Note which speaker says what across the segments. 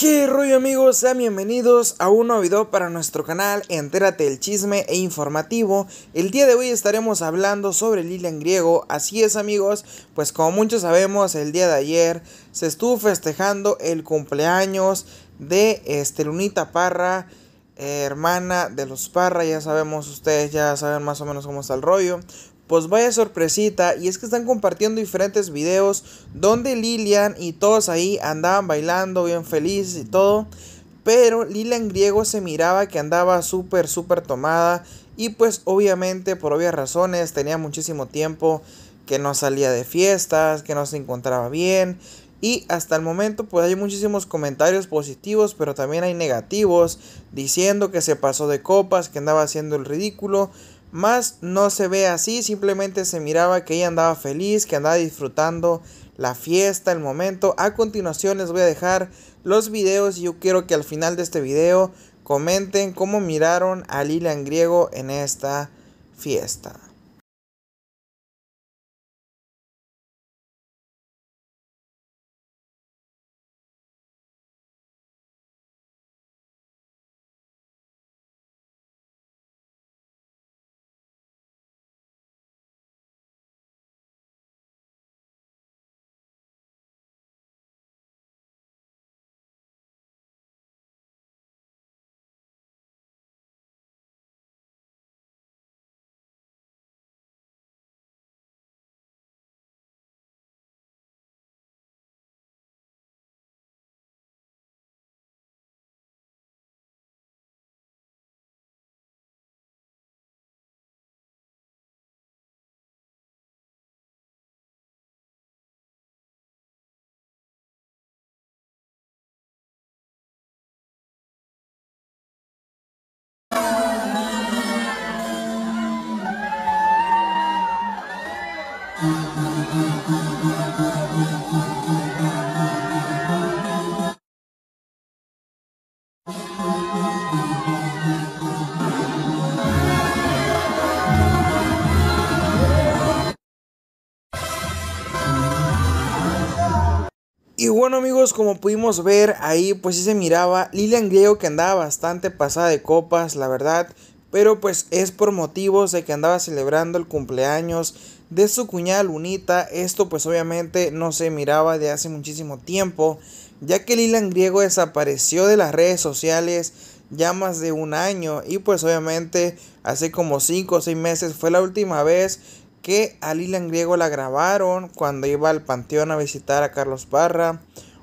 Speaker 1: ¿Qué rollo amigos? Sean bienvenidos a un nuevo video para nuestro canal Entérate el chisme e informativo. El día de hoy estaremos hablando sobre el griego. Así es amigos, pues como muchos sabemos, el día de ayer se estuvo festejando el cumpleaños de este, Lunita Parra, hermana de los Parra. Ya sabemos, ustedes ya saben más o menos cómo está el rollo. Pues vaya sorpresita, y es que están compartiendo diferentes videos donde Lilian y todos ahí andaban bailando bien felices y todo. Pero Lilian Griego se miraba que andaba súper, súper tomada. Y pues obviamente, por obvias razones, tenía muchísimo tiempo que no salía de fiestas, que no se encontraba bien. Y hasta el momento pues hay muchísimos comentarios positivos, pero también hay negativos, diciendo que se pasó de copas, que andaba haciendo el ridículo. Más no se ve así, simplemente se miraba que ella andaba feliz, que andaba disfrutando la fiesta, el momento. A continuación les voy a dejar los videos y yo quiero que al final de este video comenten cómo miraron a Lilian Griego en esta fiesta. Y bueno amigos, como pudimos ver ahí, pues sí se miraba Lilian Griego que andaba bastante pasada de copas, la verdad. Pero pues es por motivos de que andaba celebrando el cumpleaños de su cuñada Lunita. Esto pues obviamente no se miraba de hace muchísimo tiempo, ya que Lilan Griego desapareció de las redes sociales ya más de un año y pues obviamente hace como 5 o 6 meses fue la última vez que a Lilan Griego la grabaron cuando iba al panteón a visitar a Carlos Barra,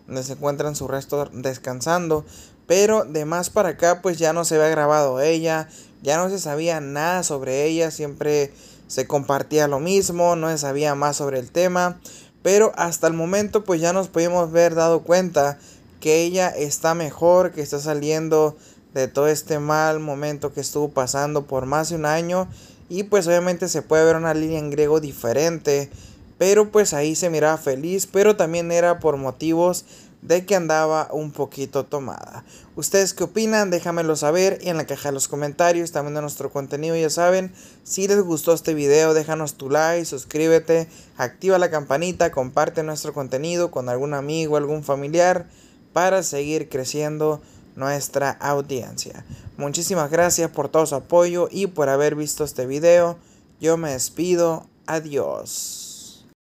Speaker 1: donde se encuentran sus restos descansando. Pero de más para acá pues ya no se había grabado ella, ya no se sabía nada sobre ella, siempre se compartía lo mismo, no se sabía más sobre el tema, pero hasta el momento pues ya nos pudimos ver dado cuenta que ella está mejor, que está saliendo de todo este mal momento que estuvo pasando por más de un año y pues obviamente se puede ver una línea en griego diferente, pero pues ahí se miraba feliz, pero también era por motivos de que andaba un poquito tomada. ¿Ustedes qué opinan? Déjamelo saber en la caja de los comentarios, también de nuestro contenido, ya saben. Si les gustó este video, déjanos tu like, suscríbete, activa la campanita, comparte nuestro contenido con algún amigo, algún familiar, para seguir creciendo nuestra audiencia. Muchísimas gracias por todo su apoyo y por haber visto este video. Yo me despido. Adiós.